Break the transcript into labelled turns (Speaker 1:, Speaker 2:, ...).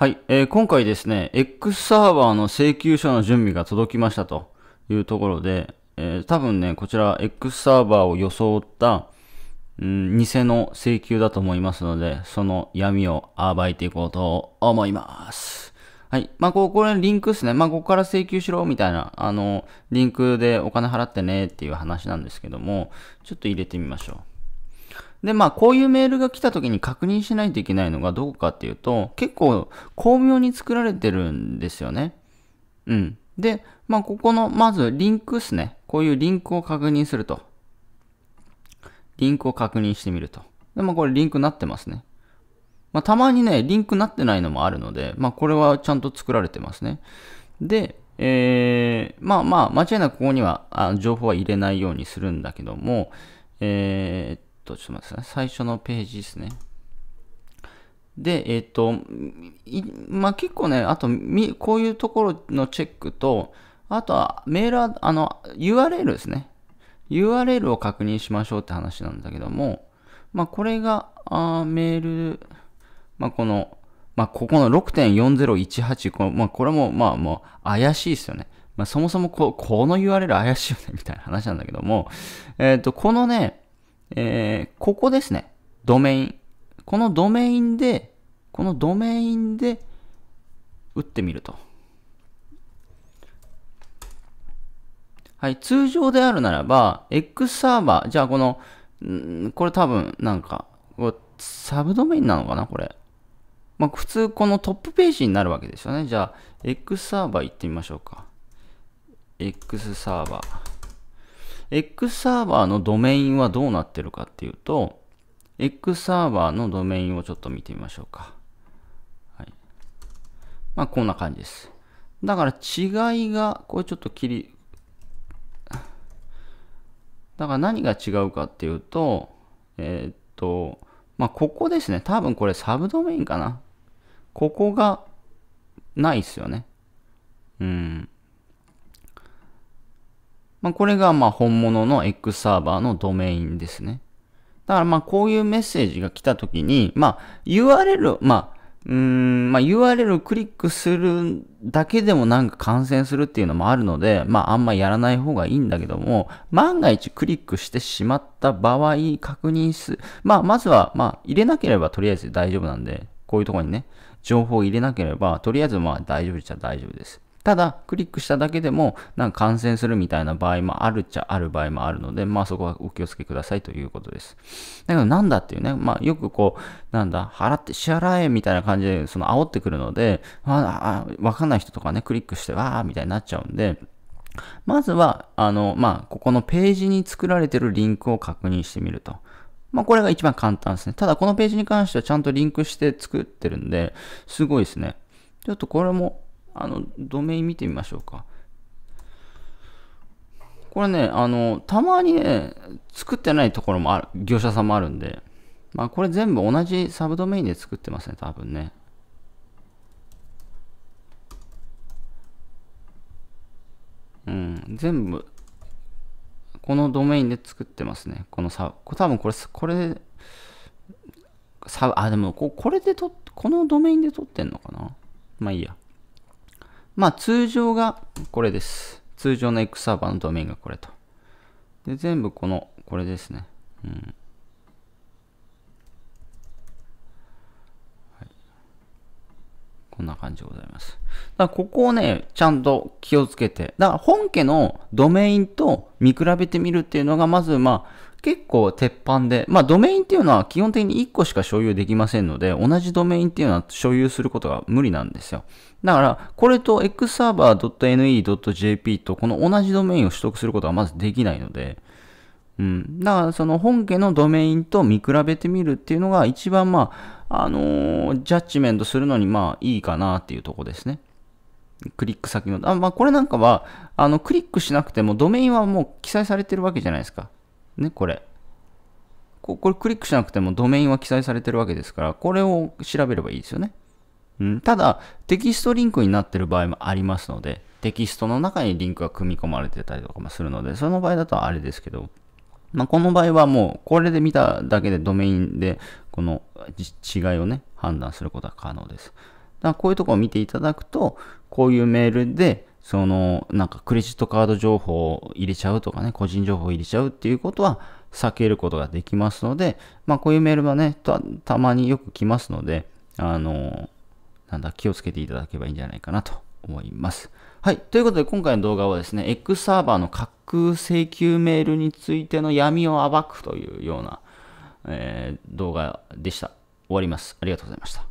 Speaker 1: はい、えー、今回ですね、X サーバーの請求書の準備が届きましたというところで、えー、多分ね、こちら X サーバーを装った、うん、偽の請求だと思いますので、その闇を暴いていこうと思います。はい。まあ、ここれリンクですね。まあ、ここから請求しろ、みたいな、あの、リンクでお金払ってね、っていう話なんですけども、ちょっと入れてみましょう。で、まあ、こういうメールが来た時に確認しないといけないのがどこかっていうと、結構巧妙に作られてるんですよね。うん。で、まあ、ここの、まずリンクですね。こういうリンクを確認すると。リンクを確認してみると。で、まあ、これリンクなってますね。まあ、たまにね、リンクなってないのもあるので、まあ、これはちゃんと作られてますね。で、えー、まあまあ、間違いなくここにはあ情報は入れないようにするんだけども、えー、と、ちょっと待ってください。最初のページですね。で、えっ、ー、と、まあ、結構ね、あと、こういうところのチェックと、あとは、メールあの、URL ですね。URL を確認しましょうって話なんだけども、まあ、これが、あーメール、まあ、この、まあ、ここの6.4018、こまあ、これも、まあ、もう、怪しいですよね。まあ、そもそもこ、この URL 怪しいよね、みたいな話なんだけども、えっ、ー、と、このね、えー、ここですね。ドメイン。このドメインで、このドメインで打ってみると。はい、通常であるならば、X サーバー、じゃあこの、んこれ多分なんか、サブドメインなのかなこれ。まあ、普通このトップページになるわけですよね。じゃあ、X サーバー行ってみましょうか。X サーバー。X サーバーのドメインはどうなってるかっていうと、X サーバーのドメインをちょっと見てみましょうか。はい。まあ、こんな感じです。だから違いが、これちょっと切り、だから何が違うかっていうと、えー、っと、まあ、ここですね。多分これサブドメインかな。ここがないっすよね。うん。まあ、これがまあ本物の X サーバーのドメインですね。だからまあこういうメッセージが来た時に、まあ URL、まあ、うーん、まあ URL をクリックするだけでもなんか感染するっていうのもあるので、まああんまやらない方がいいんだけども、万が一クリックしてしまった場合、確認す、まあまずは、まあ入れなければとりあえず大丈夫なんで、こういうところにね、情報を入れなければ、とりあえずまあ大丈夫じゃ大丈夫です。ただ、クリックしただけでも、なんか感染するみたいな場合もあるっちゃある場合もあるので、まあそこはお気をつけくださいということです。だけど、なんだっていうね、まあよくこう、なんだ、払って支払えみたいな感じで、その煽ってくるので、ああ、わかんない人とかね、クリックして、わーみたいになっちゃうんで、まずは、あの、まあ、ここのページに作られてるリンクを確認してみると。まあ、これが一番簡単ですね。ただ、このページに関してはちゃんとリンクして作ってるんで、すごいですね。ちょっとこれもあの、ドメイン見てみましょうか。これね、あの、たまにね、作ってないところもある、業者さんもあるんで、まあこれ全部同じサブドメインで作ってますね、多分ね。うん、全部、このドメインで作ってますね。このサブ、多分これ、これ、サブ、あ、でもこ、これでと、このドメインで取ってんのかなまあいいや。まあ通常がこれです。通常の X サーバーのドメインがこれと。で、全部この、これですね。うん。はい、こんな感じでございます。だここをね、ちゃんと気をつけて。だから本家のドメインと見比べてみるっていうのが、まずまあ、結構鉄板で、まあドメインっていうのは基本的に1個しか所有できませんので、同じドメインっていうのは所有することが無理なんですよ。だから、これと xserver.ne.jp とこの同じドメインを取得することはまずできないので、うん。だからその本家のドメインと見比べてみるっていうのが一番まあ、あのー、ジャッジメントするのにまあいいかなっていうとこですね。クリック先の。あまあ、これなんかは、あの、クリックしなくても、ドメインはもう記載されてるわけじゃないですか。ね、これ。ここれクリックしなくてもドメインは記載されてるわけですから、これを調べればいいですよね。うん、ただ、テキストリンクになってる場合もありますので、テキストの中にリンクが組み込まれてたりとかもするので、その場合だとあれですけど、まあ、この場合はもう、これで見ただけでドメインで、この違いをね、判断することは可能です。だからこういうところを見ていただくと、こういうメールで、その、なんかクレジットカード情報を入れちゃうとかね、個人情報を入れちゃうっていうことは避けることができますので、まあこういうメールはね、た、たまによく来ますので、あの、なんだ、気をつけていただけばいいんじゃないかなと思います。はい。ということで、今回の動画はですね、X サーバーの架空請求メールについての闇を暴くというような、えー、動画でした。終わります。ありがとうございました。